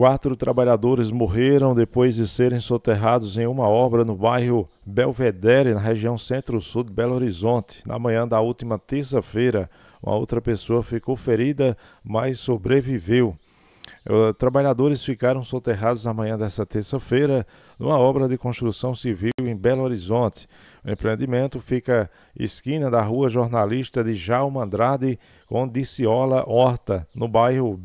Quatro trabalhadores morreram depois de serem soterrados em uma obra no bairro Belvedere, na região centro-sul de Belo Horizonte, na manhã da última terça-feira. Uma outra pessoa ficou ferida, mas sobreviveu. Eh, trabalhadores ficaram soterrados na manhã desta terça-feira numa obra de construção civil em Belo Horizonte. O empreendimento fica esquina da rua jornalista de Jaume Andrade com Diciola Horta, no bairro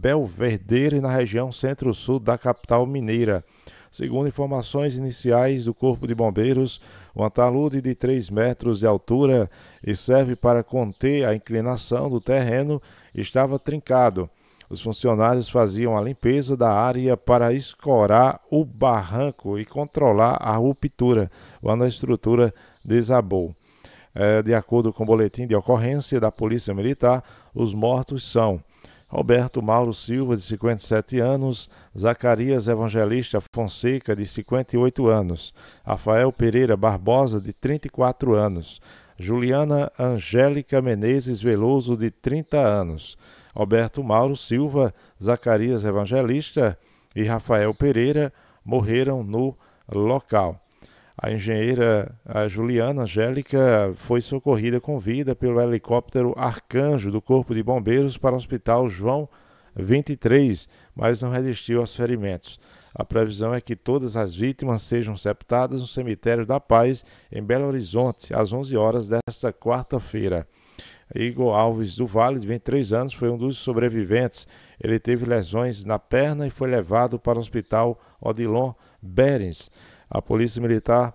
e na região centro-sul da capital mineira. Segundo informações iniciais do Corpo de Bombeiros, um talude de 3 metros de altura e serve para conter a inclinação do terreno estava trincado. Os funcionários faziam a limpeza da área para escorar o barranco e controlar a ruptura quando a estrutura desabou. É, de acordo com o boletim de ocorrência da Polícia Militar, os mortos são Roberto Mauro Silva, de 57 anos, Zacarias Evangelista Fonseca, de 58 anos, Rafael Pereira Barbosa, de 34 anos, Juliana Angélica Menezes Veloso, de 30 anos. Alberto Mauro Silva, Zacarias Evangelista e Rafael Pereira morreram no local. A engenheira a Juliana Angélica foi socorrida com vida pelo helicóptero Arcanjo do Corpo de Bombeiros para o Hospital João 23, mas não resistiu aos ferimentos. A previsão é que todas as vítimas sejam septadas no Cemitério da Paz, em Belo Horizonte, às 11 horas desta quarta-feira. Igor Alves do Vale, de 23 anos, foi um dos sobreviventes. Ele teve lesões na perna e foi levado para o hospital Odilon Berens. A Polícia Militar,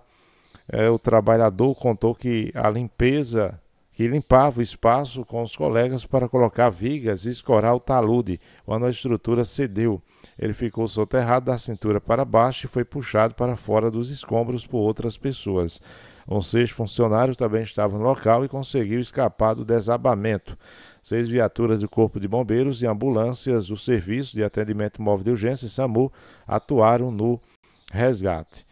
eh, o trabalhador, contou que a limpeza que limpava o espaço com os colegas para colocar vigas e escorar o talude, quando a estrutura cedeu. Ele ficou soterrado da cintura para baixo e foi puxado para fora dos escombros por outras pessoas. Um seis funcionário também estava no local e conseguiu escapar do desabamento. Seis viaturas do Corpo de Bombeiros e ambulâncias do Serviço de Atendimento Móvel de Urgência, SAMU, atuaram no resgate.